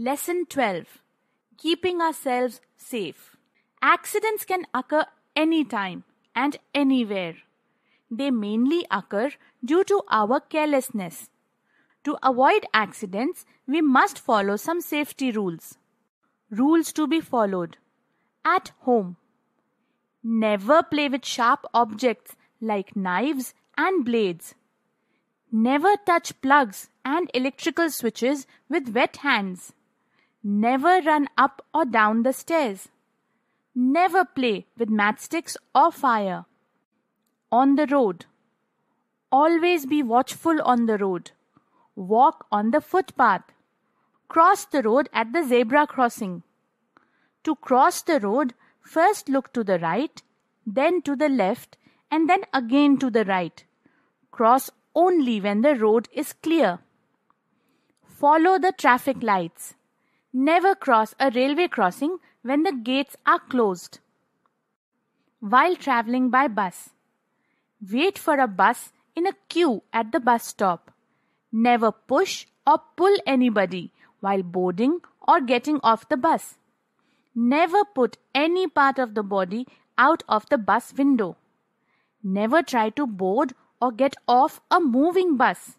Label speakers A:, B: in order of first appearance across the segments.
A: Lesson 12 Keeping Ourselves Safe. Accidents can occur anytime and anywhere. They mainly occur due to our carelessness. To avoid accidents, we must follow some safety rules. Rules to be followed at home. Never play with sharp objects like knives and blades. Never touch plugs and electrical switches with wet hands. Never run up or down the stairs. Never play with matchsticks or fire. On the road. Always be watchful on the road. Walk on the footpath. Cross the road at the zebra crossing. To cross the road, first look to the right, then to the left, and then again to the right. Cross only when the road is clear. Follow the traffic lights. Never cross a railway crossing when the gates are closed. While traveling by bus, wait for a bus in a queue at the bus stop. Never push or pull anybody while boarding or getting off the bus. Never put any part of the body out of the bus window. Never try to board or get off a moving bus.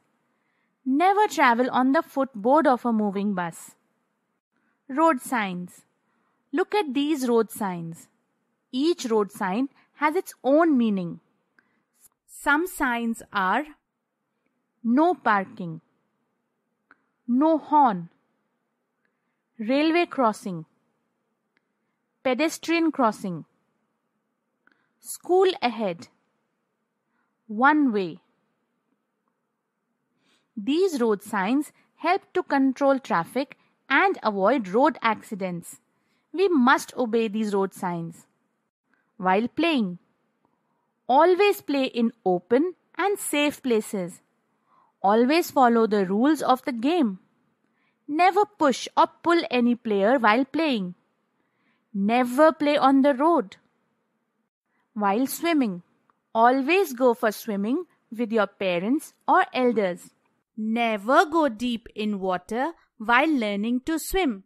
A: Never travel on the footboard of a moving bus. Road signs. Look at these road signs. Each road sign has its own meaning. Some signs are no parking, no horn, railway crossing, pedestrian crossing, school ahead, one way. These road signs help to control traffic and avoid road accidents. We must obey these road signs. While playing, always play in open and safe places. Always follow the rules of the game. Never push or pull any player while playing. Never play on the road. While swimming, always go for swimming with your parents or elders. Never go deep in water while learning to swim.